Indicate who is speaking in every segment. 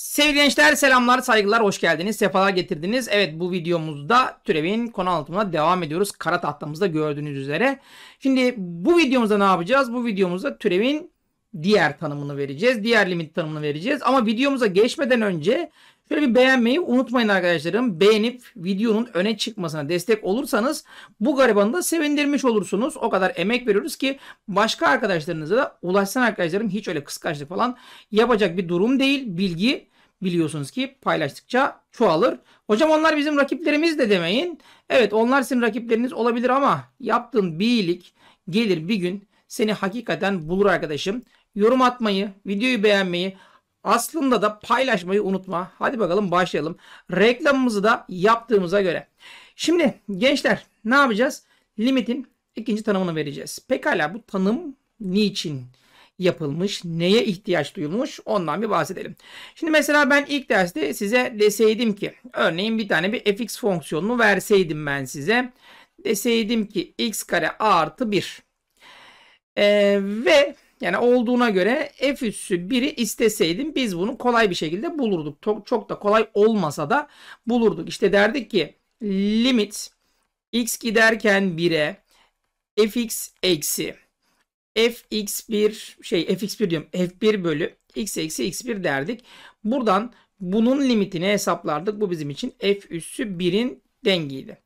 Speaker 1: Sevgili gençler selamlar saygılar hoş geldiniz sefalar getirdiniz. Evet bu videomuzda türevin konu altına devam ediyoruz. Kara tahtamızda gördüğünüz üzere. Şimdi bu videomuzda ne yapacağız? Bu videomuzda türevin diğer tanımını vereceğiz. Diğer limit tanımını vereceğiz. Ama videomuza geçmeden önce şöyle bir beğenmeyi unutmayın arkadaşlarım. Beğenip videonun öne çıkmasına destek olursanız bu garibanı da sevindirmiş olursunuz. O kadar emek veriyoruz ki başka arkadaşlarınıza da ulaşsın arkadaşlarım. Hiç öyle kıskançlık falan yapacak bir durum değil. Bilgi biliyorsunuz ki paylaştıkça çoğalır. Hocam onlar bizim rakiplerimiz de demeyin. Evet onlar sizin rakipleriniz olabilir ama yaptığın bir iyilik gelir bir gün seni hakikaten bulur arkadaşım. Yorum atmayı, videoyu beğenmeyi, aslında da paylaşmayı unutma. Hadi bakalım başlayalım. Reklamımızı da yaptığımıza göre. Şimdi gençler ne yapacağız? Limitin ikinci tanımını vereceğiz. Pekala bu tanım niçin yapılmış, neye ihtiyaç duyulmuş ondan bir bahsedelim. Şimdi mesela ben ilk derste size deseydim ki örneğin bir tane bir fx fonksiyonunu verseydim ben size. Deseydim ki x kare a artı 1 ee, ve yani olduğuna göre f üssü 1'i isteseydim biz bunu kolay bir şekilde bulurduk. Çok, çok da kolay olmasa da bulurduk. İşte derdik ki limit x giderken 1'e fx eksi fx1 şey fx1 diyorum f1 bölü x eksi x1 derdik. Buradan bunun limitini hesaplardık. Bu bizim için f üssü 1'in dengiydi.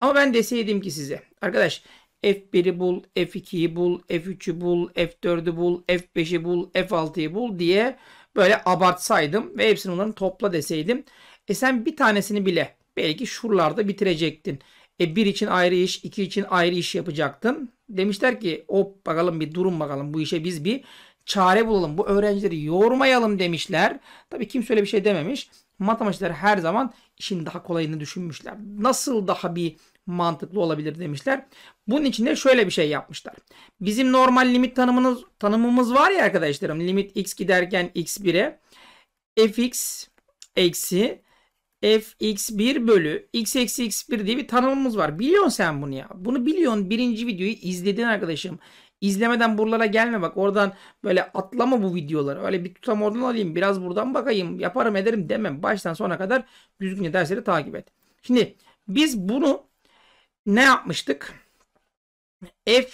Speaker 1: Ama ben deseydim ki size arkadaş F1'i bul, F2'yi bul, F3'ü bul, F4'ü bul, F5'i bul, F6'yı bul diye böyle abartsaydım ve hepsini onların topla deseydim. E sen bir tanesini bile belki şuralarda bitirecektin. E 1 için ayrı iş, 2 için ayrı iş yapacaktın demişler ki hop bakalım bir durum bakalım bu işe biz bir çare bulalım. Bu öğrencileri yormayalım demişler. Tabii kim öyle bir şey dememiş. Matematikçiler her zaman işin daha kolayını düşünmüşler. Nasıl daha bir mantıklı olabilir demişler. Bunun için de şöyle bir şey yapmışlar. Bizim normal limit tanımımız, tanımımız var ya arkadaşlarım. Limit x giderken x1'e fx eksi fx1 bölü x eksi x1 diye bir tanımımız var. Biliyorsun sen bunu ya. Bunu biliyorsun birinci videoyu izledin arkadaşım. İzlemeden buralara gelme bak oradan böyle atlama bu videoları. Öyle bir tutam oradan alayım biraz buradan bakayım yaparım ederim demem. Baştan sona kadar düzgünce dersleri takip et. Şimdi biz bunu ne yapmıştık? F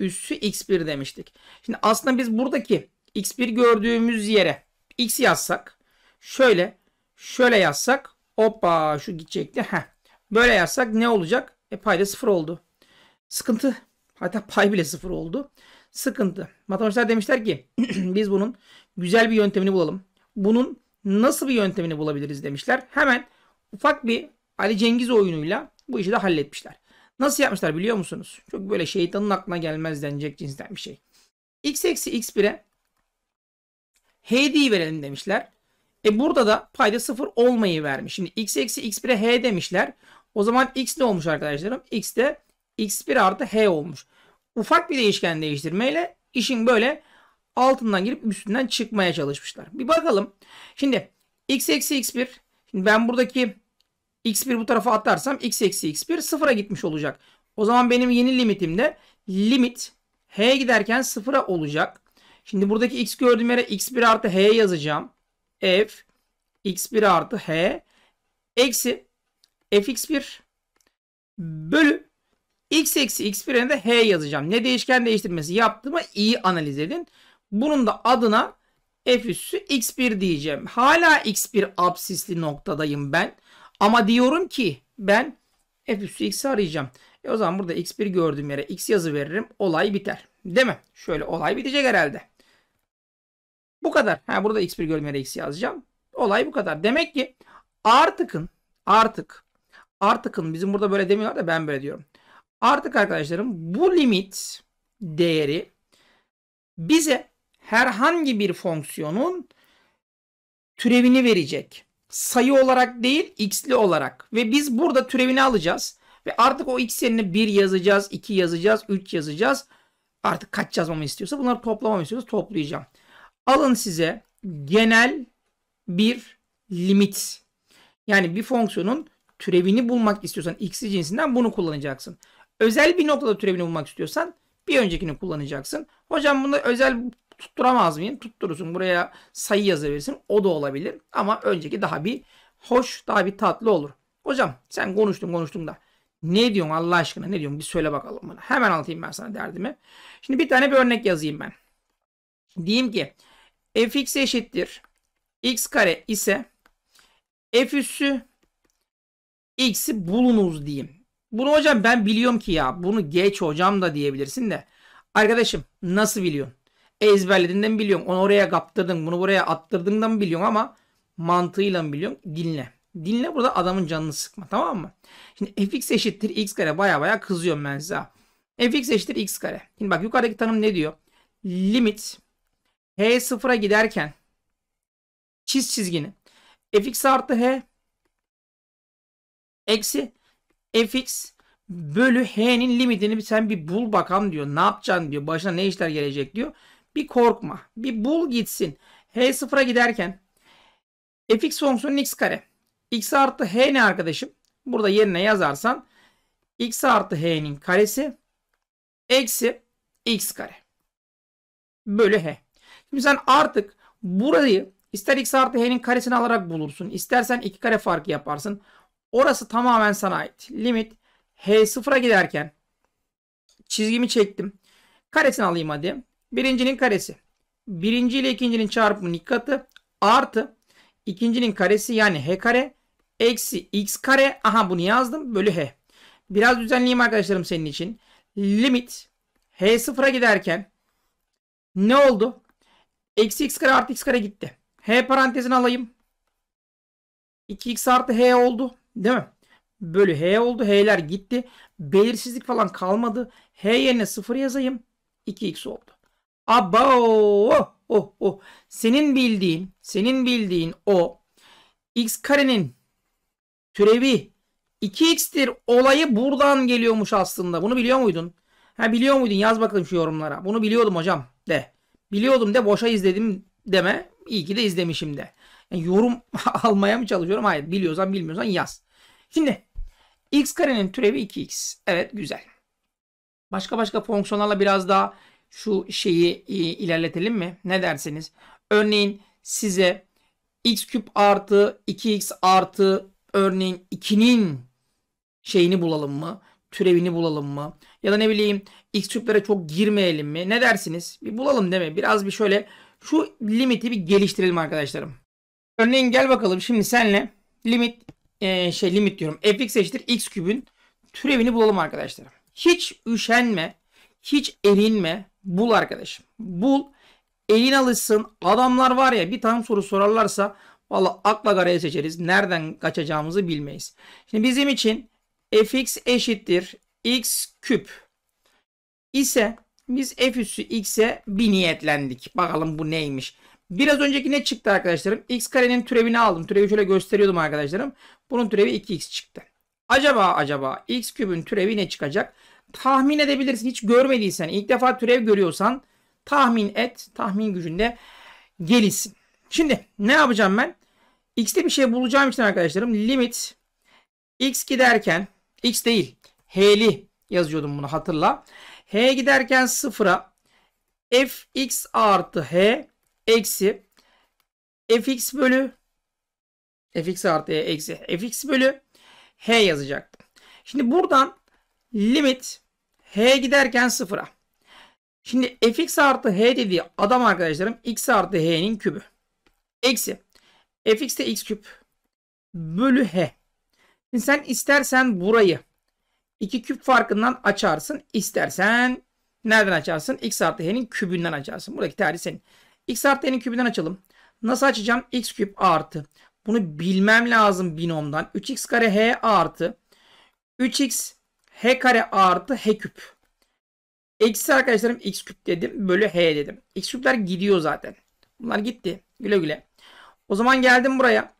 Speaker 1: üssü x1 demiştik. Şimdi aslında biz buradaki x1 gördüğümüz yere x yazsak şöyle şöyle yazsak Hoppa şu gidecekti. Heh. Böyle yazsak ne olacak? E payda sıfır oldu. Sıkıntı. Hatta pay bile sıfır oldu. Sıkıntı. Matematikçiler demişler ki biz bunun güzel bir yöntemini bulalım. Bunun nasıl bir yöntemini bulabiliriz demişler. Hemen ufak bir Ali Cengiz oyunuyla bu işi de halletmişler. Nasıl yapmışlar biliyor musunuz? Çok böyle şeytanın aklına gelmez denecek cinsten bir şey. x eksi x1'e hediye verelim demişler. E burada da payda 0 olmayı vermiş. Şimdi x eksi x1'e h demişler. O zaman x ne olmuş arkadaşlarım? x de x1 artı h olmuş. Ufak bir değişken değiştirmeyle işin böyle altından girip üstünden çıkmaya çalışmışlar. Bir bakalım. Şimdi x eksi x1. Şimdi ben buradaki x1 bu tarafa atarsam x eksi x1 sıfıra gitmiş olacak. O zaman benim yeni limitim de limit h giderken sıfıra olacak. Şimdi buradaki x gördüğüm yere x1 artı h yazacağım f x1 artı h eksi fx1 bölü x eksi x1'e de h yazacağım. Ne değişken değiştirmesi yaptığımı iyi analiz edin. Bunun da adına f üssü x1 diyeceğim. Hala x1 absisli noktadayım ben. Ama diyorum ki ben f üssü x'i arayacağım. E o zaman burada x1 gördüğüm yere x yazı veririm. Olay biter. Değil mi? Şöyle olay bitecek herhalde. Bu kadar. Ha, burada x1 bölü r x yazacağım. Olay bu kadar. Demek ki artıkın artık artıkın bizim burada böyle demiyorlar da ben böyle diyorum. Artık arkadaşlarım bu limit değeri bize herhangi bir fonksiyonun türevini verecek. Sayı olarak değil x'li olarak ve biz burada türevini alacağız ve artık o x yerine 1 yazacağız, 2 yazacağız, 3 yazacağız. Artık kaç yazmamı istiyorsa bunları toplamamı istiyorsa toplayacağım. Alın size genel bir limit. Yani bir fonksiyonun türevini bulmak istiyorsan x cinsinden bunu kullanacaksın. Özel bir noktada türevini bulmak istiyorsan bir öncekini kullanacaksın. Hocam bunu özel tutturamaz mıyım? Tutturursun. Buraya sayı yazabilirsin. O da olabilir. Ama önceki daha bir hoş, daha bir tatlı olur. Hocam sen konuştun konuştun da ne diyorsun Allah aşkına ne diyorsun bir söyle bakalım bana. Hemen anlatayım ben sana derdimi. Şimdi bir tane bir örnek yazayım ben. Diyeyim ki fx eşittir x kare ise f üssü x'i bulunuz diyeyim. Bunu hocam ben biliyorum ki ya. Bunu geç hocam da diyebilirsin de. Arkadaşım nasıl biliyorsun? Ezberlediğinden biliyorsun. Onu oraya kaptırdın. Bunu buraya attırdığından mı biliyorsun ama mantığıyla mı biliyorsun? Dinle. Dinle burada adamın canını sıkma tamam mı? Şimdi fx eşittir x kare baya baya kızıyorum ben size. fx eşittir x kare. Şimdi bak yukarıdaki tanım ne diyor? Limit H sıfıra giderken çiz çizgini. fx artı h eksi fx bölü h'nin limitini sen bir bul bakalım diyor. Ne yapacaksın diyor. Başına ne işler gelecek diyor. Bir korkma. Bir bul gitsin. h sıfıra giderken fx fonksiyonun x kare. x artı h ne arkadaşım? Burada yerine yazarsan x artı h'nin karesi eksi x kare bölü h. Şimdi sen artık burayı ister x artı h'nin karesini alarak bulursun. istersen iki kare farkı yaparsın. Orası tamamen sana ait. Limit h sıfıra giderken çizgimi çektim. Karesini alayım hadi. Birincinin karesi. Birinci ile ikincinin çarpımı, iki katı artı ikincinin karesi yani h kare eksi x kare. Aha bunu yazdım. Bölü h. Biraz düzenleyeyim arkadaşlarım senin için. Limit h sıfıra giderken ne oldu? Eksi x kare artı x kare gitti. H parantezini alayım. 2x artı h oldu. Değil mi? Bölü h oldu. H'ler gitti. Belirsizlik falan kalmadı. H yerine 0 yazayım. 2x oldu. Aba oh, oh, oh. Senin bildiğin, senin bildiğin o x karenin türevi 2x'tir olayı buradan geliyormuş aslında. Bunu biliyor muydun? Ha biliyor muydun? Yaz bakalım şu yorumlara. Bunu biliyordum hocam de. Biliyordum de boşa izledim deme. İyi ki de izlemişim de. Yani yorum almaya mı çalışıyorum? Hayır. Biliyorsan bilmiyorsan yaz. Şimdi x karenin türevi 2x. Evet güzel. Başka başka fonksiyonlarla biraz daha şu şeyi e, ilerletelim mi? Ne dersiniz? Örneğin size x küp artı 2x artı örneğin 2'nin şeyini bulalım mı? türevini bulalım mı? Ya da ne bileyim x küplere çok girmeyelim mi? Ne dersiniz? Bir bulalım değil mi? Biraz bir şöyle şu limiti bir geliştirelim arkadaşlarım. Örneğin gel bakalım şimdi senle limit e, şey limit diyorum. fx eşittir x kübün türevini bulalım arkadaşlarım. Hiç üşenme, hiç erinme. Bul arkadaşım. Bul. Elin alışsın. Adamlar var ya bir tane soru sorarlarsa valla akla garaya seçeriz. Nereden kaçacağımızı bilmeyiz. Şimdi bizim için fx eşittir x küp ise biz f üssü x'e bir niyetlendik. Bakalım bu neymiş. Biraz önceki ne çıktı arkadaşlarım? x karenin türevini aldım. Türevi şöyle gösteriyordum arkadaşlarım. Bunun türevi 2x çıktı. Acaba acaba x kübün türevi ne çıkacak? Tahmin edebilirsin. Hiç görmediysen, ilk defa türev görüyorsan tahmin et. Tahmin gücünde gelişsin. Şimdi ne yapacağım ben? x'te bir şey bulacağım için arkadaşlarım limit x giderken X değil. H'li yazıyordum bunu hatırla. H giderken sıfıra f x artı h eksi f x bölü f x artı h eksi f x bölü h yazacaktım. Şimdi buradan limit h giderken sıfıra. Şimdi f x artı h dediği adam arkadaşlarım x artı h'nin kübü. Eksi f x de x küp bölü h. Şimdi sen istersen burayı iki küp farkından açarsın. İstersen nereden açarsın? X artı h'nin kübünden açarsın. Buradaki tercih senin. X artı h'nin kübünden açalım. Nasıl açacağım? X küp artı. Bunu bilmem lazım binomdan. 3x kare h artı. 3x h kare artı h küp. Eksi arkadaşlarım x küp dedim. Bölü h dedim. X küpler gidiyor zaten. Bunlar gitti. Güle güle. O zaman geldim buraya.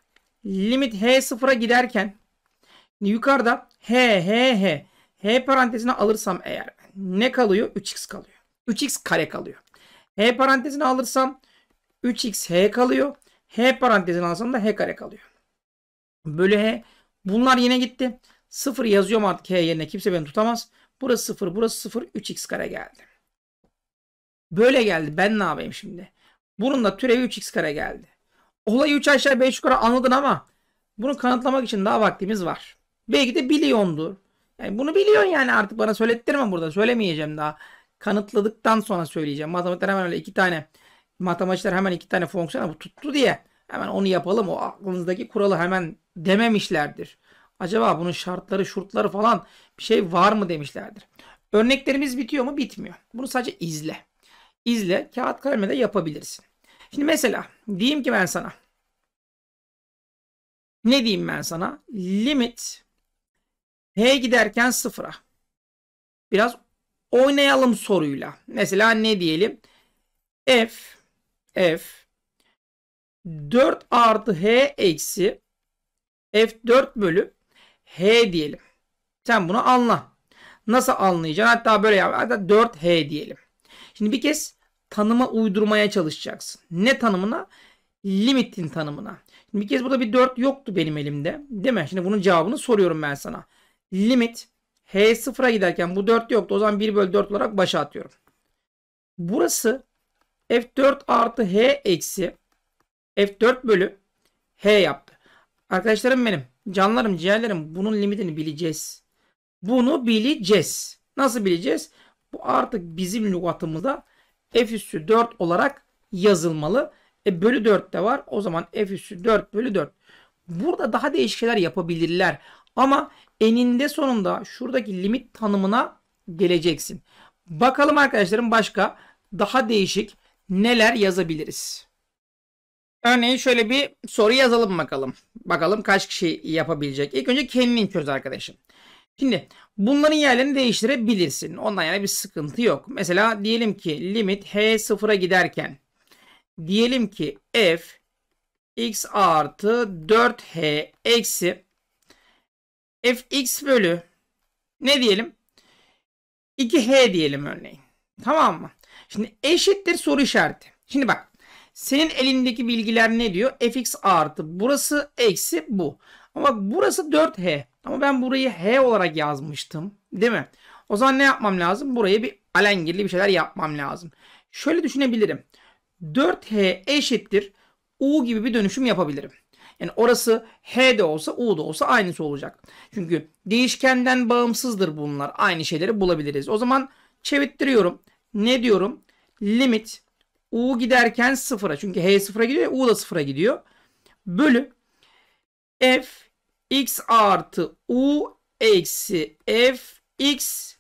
Speaker 1: Limit h sıfıra giderken Yukarıda H, H, H. H parantezine alırsam eğer ne kalıyor? 3x kalıyor. 3x kare kalıyor. H parantezine alırsam 3x H kalıyor. H parantezine alsam da H kare kalıyor. Bölü H. Bunlar yine gitti. 0 yazıyorum artık H yerine. Kimse beni tutamaz. Burası 0, burası 0. 3x kare geldi. Böyle geldi. Ben ne yapayım şimdi? Bunun da türevi 3x kare geldi. Olayı 3 aşağı 5 yukarı anladın ama bunu kanıtlamak için daha vaktimiz var. Belki de biliyondur. Yani bunu biliyorsun yani artık bana söylettirme burada. Söylemeyeceğim daha. Kanıtladıktan sonra söyleyeceğim. Matematikler hemen öyle iki tane matematikler hemen iki tane fonksiyon bu tuttu diye hemen onu yapalım. O aklınızdaki kuralı hemen dememişlerdir. Acaba bunun şartları, şurtları falan bir şey var mı demişlerdir. Örneklerimiz bitiyor mu? Bitmiyor. Bunu sadece izle. İzle. Kağıt kalemle de yapabilirsin. Şimdi mesela diyeyim ki ben sana. Ne diyeyim ben sana? Limit H giderken sıfıra. Biraz oynayalım soruyla. Mesela ne diyelim? F F 4 artı H eksi F 4 bölü H diyelim. Sen bunu anla. Nasıl anlayacaksın? Hatta böyle yap. Hatta 4H diyelim. Şimdi bir kez tanıma uydurmaya çalışacaksın. Ne tanımına? Limitin tanımına. Şimdi bir kez burada bir 4 yoktu benim elimde. Değil mi? Şimdi bunun cevabını soruyorum ben sana limit h sıfıra giderken bu 4 yoktu. O zaman 1 bölü 4 olarak başa atıyorum. Burası f4 artı h eksi f4 bölü h yaptı. Arkadaşlarım benim, canlarım, ciğerlerim bunun limitini bileceğiz. Bunu bileceğiz. Nasıl bileceğiz? Bu artık bizim lügatımızda f üssü 4 olarak yazılmalı. E bölü 4 de var. O zaman f üssü 4 bölü 4. Burada daha değişik şeyler yapabilirler. Ama eninde sonunda şuradaki limit tanımına geleceksin. Bakalım arkadaşlarım başka daha değişik neler yazabiliriz? Örneğin şöyle bir soru yazalım bakalım. Bakalım kaç kişi yapabilecek. İlk önce kendini çöz arkadaşım. Şimdi bunların yerlerini değiştirebilirsin. Ondan yana bir sıkıntı yok. Mesela diyelim ki limit h sıfıra giderken diyelim ki f x artı 4h eksi fx bölü ne diyelim? 2h diyelim örneğin. Tamam mı? Şimdi eşittir soru işareti. Şimdi bak. Senin elindeki bilgiler ne diyor? fx artı burası eksi bu. Ama bak burası 4h. Ama ben burayı h olarak yazmıştım. Değil mi? O zaman ne yapmam lazım? Buraya bir alengirli bir şeyler yapmam lazım. Şöyle düşünebilirim. 4h eşittir u gibi bir dönüşüm yapabilirim. Yani orası H de olsa U da olsa aynısı olacak. Çünkü değişkenden bağımsızdır bunlar. Aynı şeyleri bulabiliriz. O zaman çevittiriyorum. Ne diyorum? Limit U giderken sıfıra. Çünkü H sıfıra gidiyor U da sıfıra gidiyor. Bölü F X artı U eksi F X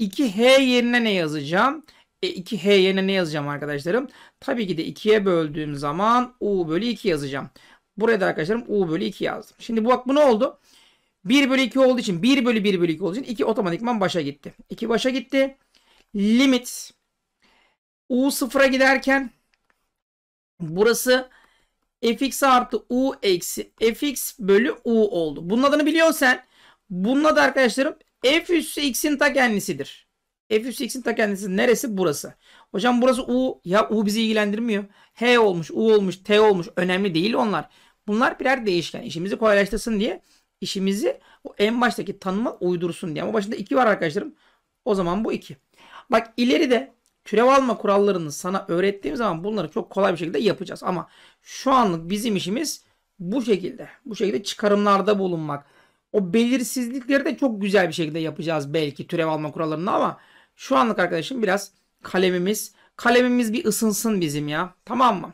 Speaker 1: 2H yerine ne yazacağım? E, 2H yerine ne yazacağım arkadaşlarım? Tabii ki de 2'ye böldüğüm zaman U bölü 2 yazacağım. Buraya da arkadaşlarım U bölü 2 yazdım. Şimdi bu bak bu ne oldu? 1 bölü 2 olduğu için 1 bölü 1 bölü 2 olduğu için 2 otomatikman başa gitti. 2 başa gitti. Limit U sıfıra giderken burası fx artı u eksi fx bölü u oldu. Bunun adını biliyorsun sen. Bunun adı arkadaşlarım f üssü x'in ta kendisidir. f üssü x'in ta kendisi neresi? Burası. Hocam burası U. Ya U bizi ilgilendirmiyor. H olmuş, U olmuş, T olmuş. Önemli değil onlar. Bunlar birer değişken. İşimizi kolaylaştırsın diye işimizi o en baştaki tanıma uydursun diye. Ama başında 2 var arkadaşlarım. O zaman bu 2. Bak ileride türev alma kurallarını sana öğrettiğim zaman bunları çok kolay bir şekilde yapacağız. Ama şu anlık bizim işimiz bu şekilde. Bu şekilde çıkarımlarda bulunmak. O belirsizlikleri de çok güzel bir şekilde yapacağız belki türev alma kurallarını ama şu anlık arkadaşım biraz kalemimiz. Kalemimiz bir ısınsın bizim ya. Tamam mı?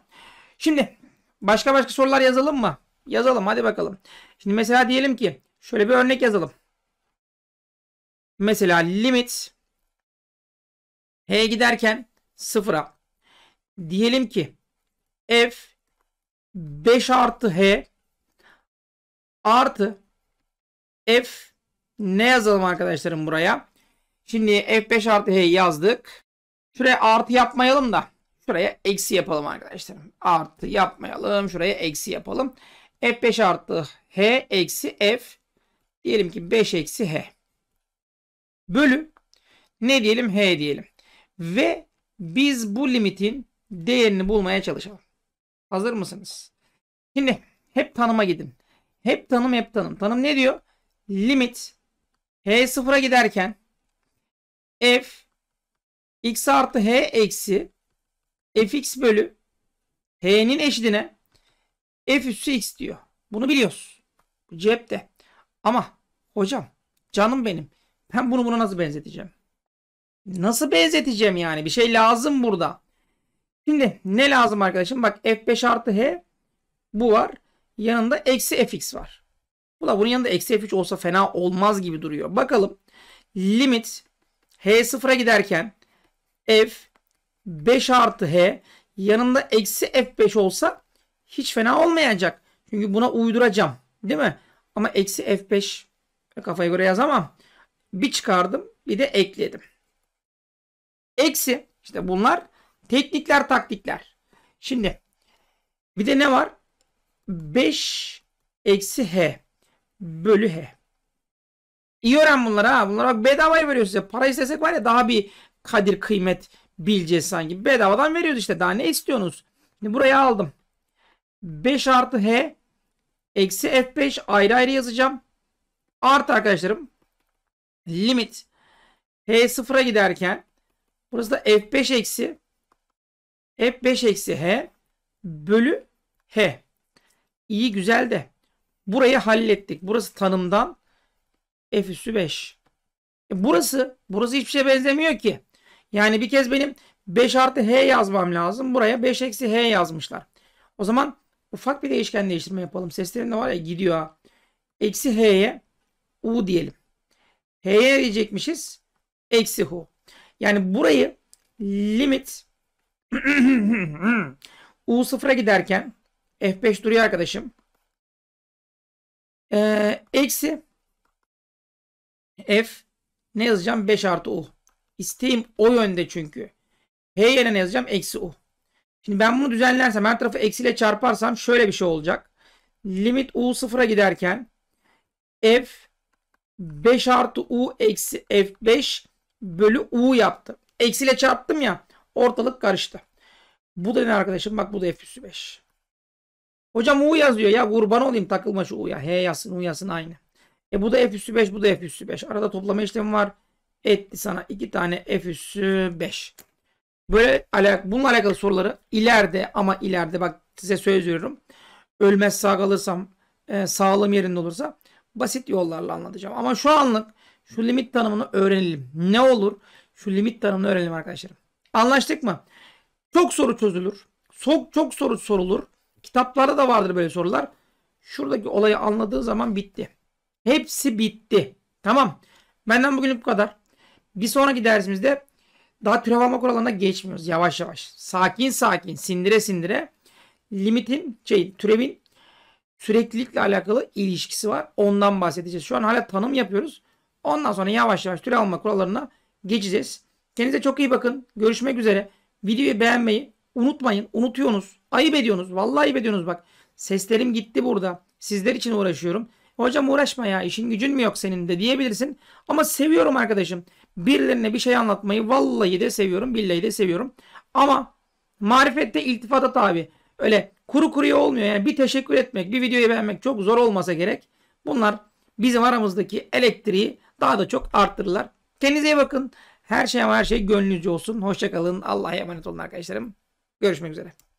Speaker 1: Şimdi başka başka sorular yazalım mı? Yazalım hadi bakalım. Şimdi mesela diyelim ki şöyle bir örnek yazalım. Mesela limit h giderken sıfıra. Diyelim ki f 5 artı h artı f ne yazalım arkadaşlarım buraya? Şimdi f5 artı h yazdık. Şuraya artı yapmayalım da şuraya eksi yapalım arkadaşlar. Artı yapmayalım. Şuraya eksi yapalım. F5 artı H eksi F. Diyelim ki 5 eksi H. Bölü. Ne diyelim? H diyelim. Ve biz bu limitin değerini bulmaya çalışalım. Hazır mısınız? Şimdi hep tanıma gidin. Hep tanım hep tanım. Tanım ne diyor? Limit H sıfıra giderken F x artı h eksi fx bölü h'nin eşitine f üssü x diyor. Bunu biliyoruz. Bu cepte. Ama hocam canım benim ben bunu buna nasıl benzeteceğim? Nasıl benzeteceğim yani? Bir şey lazım burada. Şimdi ne lazım arkadaşım? Bak f5 artı h bu var. Yanında eksi fx var. Bu da bunun yanında eksi f3 olsa fena olmaz gibi duruyor. Bakalım limit h sıfıra giderken f 5 artı h yanında eksi f5 olsa hiç fena olmayacak. Çünkü buna uyduracağım. Değil mi? Ama eksi f5 kafaya göre yazamam. Bir çıkardım bir de ekledim. Eksi işte bunlar teknikler taktikler. Şimdi bir de ne var? 5 eksi h bölü h. İyi öğren bunları ha. Bunlara bak bedavaya veriyor size. Para istesek var ya daha bir kadir kıymet bileceğiz sanki. Bedavadan veriyoruz işte. Daha ne istiyorsunuz? Şimdi buraya aldım. 5 artı H eksi F5 ayrı ayrı yazacağım. Artı arkadaşlarım limit H sıfıra giderken burası da F5 eksi F5 eksi H bölü H. İyi güzel de burayı hallettik. Burası tanımdan F üssü 5. E burası, burası hiçbir şeye benzemiyor ki. Yani bir kez benim 5 artı h yazmam lazım. Buraya 5 eksi h yazmışlar. O zaman ufak bir değişken değiştirme yapalım. Seslerinde var ya gidiyor ha. Eksi h'ye u diyelim. H'ye diyecekmişiz. Eksi hu. Yani burayı limit u sıfıra giderken F5 duruyor arkadaşım. Ee, eksi F ne yazacağım? 5 artı U. İsteğim o yönde çünkü. H yerine yazacağım eksi u. Şimdi ben bunu düzenlersem her tarafı eksiyle çarparsam şöyle bir şey olacak. Limit u sıfıra giderken f 5 artı u eksi f5 bölü u yaptı. Eksiyle çarptım ya ortalık karıştı. Bu da ne arkadaşım? Bak bu da f üstü 5. Hocam u yazıyor ya kurban olayım takılma şu u'ya. H yazsın u yazsın aynı. E bu da f üstü 5 bu da f üstü 5. Arada toplama işlemi var etti sana 2 tane f üssü 5. Böyle alak bununla alakalı soruları ileride ama ileride bak size söz veriyorum. Ölmez sağ kalırsam e, sağlığım yerinde olursa basit yollarla anlatacağım. Ama şu anlık şu limit tanımını öğrenelim. Ne olur? Şu limit tanımını öğrenelim arkadaşlar Anlaştık mı? Çok soru çözülür. Çok, çok soru sorulur. Kitaplarda da vardır böyle sorular. Şuradaki olayı anladığı zaman bitti. Hepsi bitti. Tamam. Benden bugünlük bu kadar. Bir sonraki dersimizde daha türev alma kurallarına geçmiyoruz. Yavaş yavaş. Sakin sakin sindire sindire limitin şey türevin süreklilikle alakalı ilişkisi var. Ondan bahsedeceğiz. Şu an hala tanım yapıyoruz. Ondan sonra yavaş yavaş türev alma kurallarına geçeceğiz. Kendinize çok iyi bakın. Görüşmek üzere. Videoyu beğenmeyi unutmayın. Unutuyorsunuz. Ayıp ediyorsunuz. Vallahi ayıp ediyorsunuz bak. Seslerim gitti burada. Sizler için uğraşıyorum. Hocam uğraşma ya işin gücün mü yok senin de diyebilirsin. Ama seviyorum arkadaşım. Birilerine bir şey anlatmayı vallahi de seviyorum, billahi de seviyorum. Ama marifette iltifata tabi. Öyle kuru kuruya olmuyor. Yani bir teşekkür etmek, bir videoyu beğenmek çok zor olmasa gerek. Bunlar bizim aramızdaki elektriği daha da çok arttırırlar. Kendinize iyi bakın. Her şey ama her şey gönlünüzce olsun. Hoşçakalın. Allah'a emanet olun arkadaşlarım. Görüşmek üzere.